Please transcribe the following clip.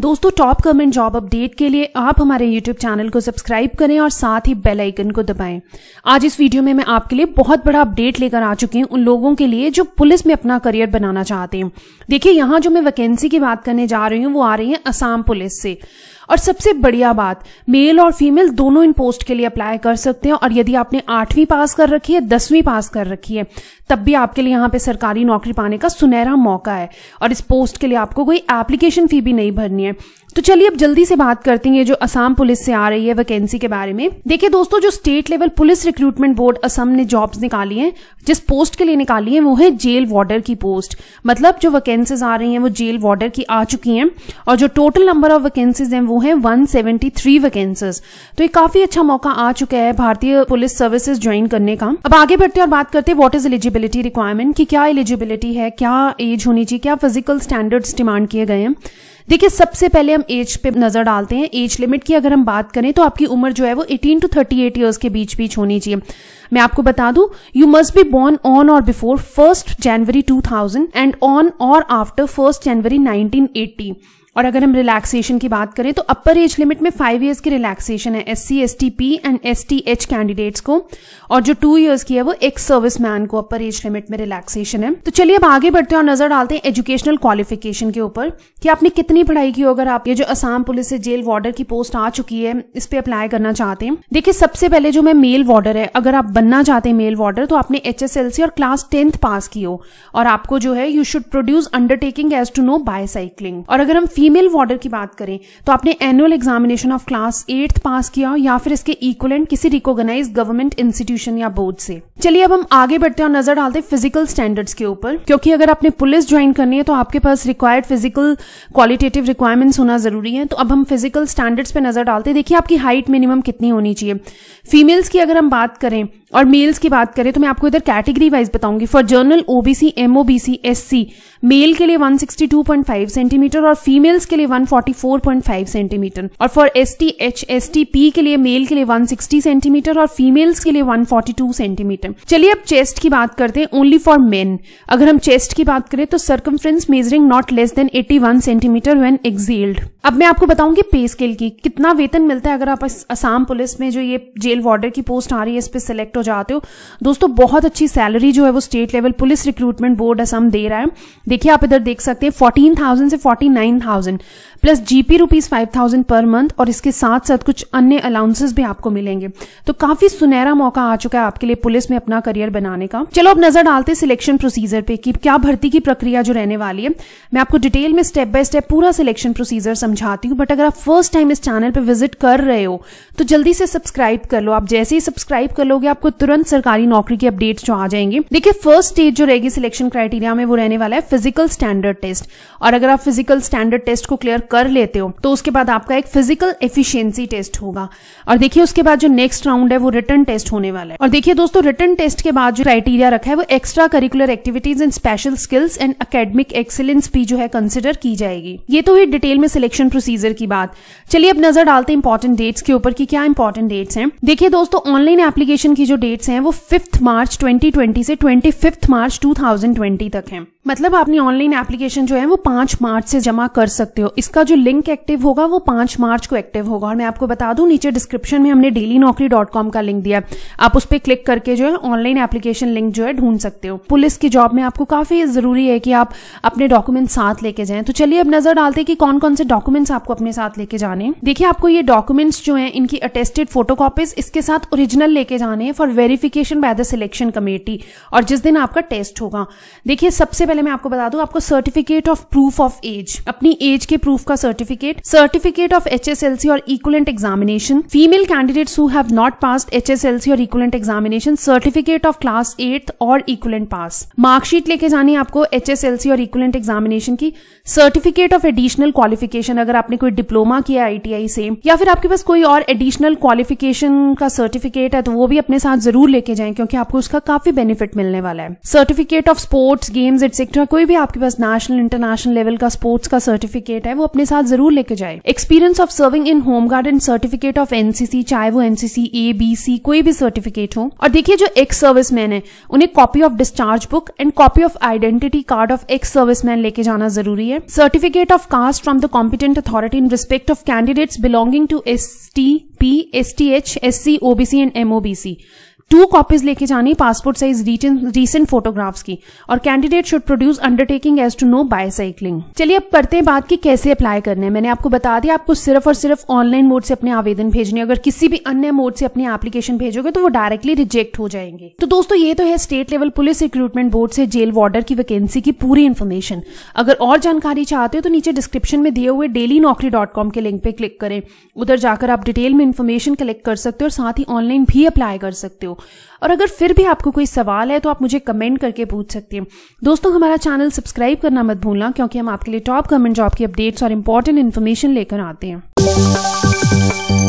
दोस्तों top government job update के लिए आप हमारे यूट्यूब चैनल को सब्सक्राइब करें और साथ ही बेल आइकन को दबाएं आज इस वीडियो में मैं आपके लिए बहुत बड़ा अपडेट लेकर आ चुकी हूँ उन लोगों के लिए जो पुलिस में अपना करियर बनाना चाहते हैं देखिए यहां जो मैं वैकेंसी की बात करने जा रही हूँ वो आ रही है असम पुलिस से और सबसे बढ़िया बात मेल और फीमेल दोनों इन पोस्ट के लिए अप्लाई कर सकते हैं और यदि आपने आठवीं पास कर रखी है दसवीं पास कर रखी है तब भी आपके लिए यहाँ पे सरकारी नौकरी पाने का सुनहरा मौका है और इस पोस्ट के लिए आपको कोई एप्लीकेशन फी भी नहीं भरनी है तो चलिए अब जल्दी से बात करते हैं जो असम पुलिस से आ रही है वैकेंसी के बारे में देखिए दोस्तों जो state level police recruitment board Assam ने जॉब्स निकाली हैं जिस पोस्ट के लिए निकाली है वो है जेल वार्डर की पोस्ट मतलब जो वैकेंसीज आ रही हैं वो जेल वार्डर की आ चुकी हैं और जो टोटल नंबर ऑफ वैकेंसीज हैं वो है 173 वैकेंसीज तो ये काफी अच्छा मौका आ चुका है भारतीय पुलिस सर्विसेज ज्वाइन करने का अब आगे बढ़ते और बात करते हैं व्हाट इज एलिजिबिलिटी रिक्वायरमेंट की क्या एलिजिबिलिटी है क्या एज होनी चाहिए क्या फिजिकल स्टैंडर्ड्स डिमांड किए गए हैं देखिए सबसे पहले हम एज पे नजर डालते हैं एज लिमिट की अगर हम बात करें तो आपकी उम्र जो है वो 18 टू 38 इयर्स के बीच बीच होनी चाहिए मैं आपको बता दूं you must be born on or before first January 2000 and on or after first January 1980 और अगर हम रिलैक्सेशन की बात करें तो अपर एज लिमिट में फाइव ईयर्स की रिलैक्सेशन है S C S T P and S T H candidates को और जो टू ईयर्स की है वो एक सर्विस मैन को अपर एज लिमिट में रिलैक्सेशन है तो चलिए अब आगे बढ़ते हैं और नजर डालते हैं एजुकेशनल क्वालिफिकेशन के ऊपर कि आपने कितनी पढ़ाई की हो अगर आप ये जो असम पुलिस से जेल वार्डर की पोस्ट आ चुकी है इस पर अप्लाई करना चाहते हैं देखिए सबसे पहले जो मैं मेल वार्डर है अगर आप बनना चाहते हैं मेल वार्डर तो आपने एच और क्लास टेंथ पास की हो और आपको जो है you should produce undertaking as to know bicycling और अगर हम फीमेल वार्डर की बात करें तो आपने annual examination of class eighth pass किया या फिर इसके इक्वलेंट किसी रिकॉग्नाइज गवर्नमेंट इंस्टीट्यूशन या बोर्ड से चलिए अब हम आगे बढ़ते और नजर डालते हैं फिजिकल स्टैंडर्ड्स के ऊपर क्योंकि अगर आपने पुलिस ज्वाइन करनी है तो आपके पास रिक्वायर्ड फिजिकल क्वालिटेटिव रिक्वायरमेंट्स होना जरूरी है तो अब हम फिजिकल स्टैंडर्ड्स पे नजर डालते हैं देखिए आपकी हाइट मिनिमम कितनी होनी चाहिए फीमेल्स की अगर हम बात करें और मेल्स की बात करें तो मैं आपको इधर कैटेगरी वाइज बताऊंगी for general OBC MOBC SC male के लिए 162.5 सेंटीमीटर और फीमेल फीमेल्स के लिए 144.5 सेंटीमीटर और for S T H S T P के लिए मेल के लिए 160 सेंटीमीटर और फीमेल्स के लिए 142 सेंटीमीटर चलिए अब चेस्ट की बात करते हैं ओनली फॉर मेन अगर हम चेस्ट की बात करें तो circumference measuring not less than 81 centimetre when excelled अब मैं आपको बताऊंगी पे स्केल की कितना वेतन मिलता है अगर आप असम पुलिस में जो ये जेल वार्डर की पोस्ट आ रही है इस पर सिलेक्ट हो जाते हो दोस्तों बहुत अच्छी सैलरी जो है वो state level police recruitment board Assam दे रहा है देखिए आप इधर देख सकते हैं 14,000 से forty And. Plus GP rupees five thousand per month और इसके साथ साथ कुछ अन्य अलाउंसेस भी आपको मिलेंगे तो काफी सुनहरा मौका आ चुका है आपके लिए पुलिस में अपना करियर बनाने का चलो अब नजर डालते सिलेक्शन प्रोसीजर पे कि क्या भर्ती की प्रक्रिया जो रहने वाली है मैं आपको डिटेल में स्टेप बाय स्टेप पूरा सिलेक्शन प्रोसीजर समझाती हूँ बट अगर आप फर्स्ट टाइम इस चैनल पर विजिट कर रहे हो तो जल्दी से सब्सक्राइब कर लो आप जैसे ही सब्सक्राइब कर लोगे आपको तुरंत सरकारी नौकरी की अपडेट्स जो आ जाएंगे देखिए फर्स्ट स्टेज जो रहेगी सिलेक्शन क्राइटेरिया में वो रहने वाला है फिजिकल स्टैंडर्ड टेस्ट और अगर आप फिजिकल स्टैंडर्ड टेस्ट को क्लियर कर लेते हो तो उसके बाद आपका एक फिजिकल एफिशिएंसी टेस्ट होगा और देखिए उसके बाद जो नेक्स्ट राउंड है वो रिटर्न टेस्ट होने वाला है और देखिए दोस्तों रिटर्न टेस्ट के बाद जो क्राइटेरिया रखा है वो extra curricular activities and special skills and academic excellence भी जो है कंसिडर की जाएगी ये तो है डिटेल में सिलेक्शन प्रोसीजर की बात चलिए अब नजर डालते हैं इंपॉर्टेंट डेट्स के ऊपर की क्या इंपॉर्टेंट डेट्स हैं देखिए दोस्तों ऑनलाइन एप्लीकेशन की जो डेट्स हैं वो फिफ्थ मार्च ट्वेंटी से ट्वेंटी मार्च टू तक है मतलब आपने ऑनलाइन एप्लीकेशन जो है वो पांच मार्च से जमा कर सकते हो इसका इसका जो लिंक एक्टिव होगा वो पांच मार्च को एक्टिव होगा और मैं आपको बता दूं नीचे डिस्क्रिप्शन में हमने डेली नौकरी डॉट कॉम का लिंक दिया आप उस पर क्लिक करके जो है ऑनलाइन एप्लीकेशन लिंक जो है ढूंढ सकते हो पुलिस की जॉब में आपको काफी जरूरी है कि आप अपने डॉक्यूमेंट साथ लेके जाए तो चलिए अब नजर डालते हैं कि कौन कौन से डॉक्यूमेंट्स आपको अपने साथ लेके जाने देखिए आपको ये डॉक्यूमेंट्स जो है इनकी अटेस्टेड फोटो इसके साथ ओरिजिनल लेके जाने for verification by the selection committee और जिस दिन आपका टेस्ट होगा देखिए सबसे पहले मैं आपको बता दूं आपको certificate of proof of age अपनी एज के प्रूफ का certificate certificate of H or equivalent examination female candidates who have not passed HSLC or equivalent examination certificate of class eight or equivalent pass marksheet लेके जानी आपको HSLC or equivalent examination की certificate of additional qualification अगर आपने कोई diploma किया ITI से या फिर आपके पास कोई और एडिशनल क्वालिफिकेशन का सर्टिफिकेट है तो वो भी अपने साथ जरूर लेके जाएं क्योंकि आपको उसका काफी बेनिफिट मिलने वाला है certificate of sports games etcetera कोई भी आपके पास नेशनल इंटरनेशनल लेवल का स्पोर्ट्स का सर्टिफिकेट है वो अपने अपने साथ जरूर लेके जाए experience of serving in home guard and certificate of NCC चाहे वो एनसीसी ए बी सी कोई भी सर्टिफिकेट हो और देखिए जो एक्स सर्विस मैन है उन्हें copy of discharge book and copy of identity card of ex service man लेके जाना जरूरी है certificate of caste from the competent authority in respect of candidates belonging to S T P S T H S C OBC and MOBC two copies लेके जानी passport size recent photographs की और candidate should produce undertaking as to know bicycling चलिए अब करते हैं बात की कैसे अप्लाई करने है मैंने आपको बता दिया आपको सिर्फ और सिर्फ ऑनलाइन मोड से अपने आवेदन भेजने अगर किसी भी अन्य मोड से अपने एप्लीकेशन भेजोगे तो वो डायरेक्टली रिजेक्ट हो जाएंगे तो दोस्तों ये तो है state level police recruitment board से जेल वार्डर की वैकेंसी की पूरी इन्फॉर्मेशन अगर और जानकारी चाहते हो तो नीचे डिस्क्रिप्शन में दिए हुए डेली नौकरी डॉट कॉम के लिंक पे क्लिक करें उधर जाकर आप डिटेल में इन्फॉर्मेशन कलेक्ट कर सकते हो और साथ ही ऑनलाइन भी अप्लाई कर सकते हो और अगर फिर भी आपको कोई सवाल है तो आप मुझे कमेंट करके पूछ सकते हैं दोस्तों हमारा चैनल सब्सक्राइब करना मत भूलना क्योंकि हम आपके लिए टॉप गवर्नमेंट जॉब की अपडेट्स और इंपॉर्टेंट इन्फॉर्मेशन लेकर आते हैं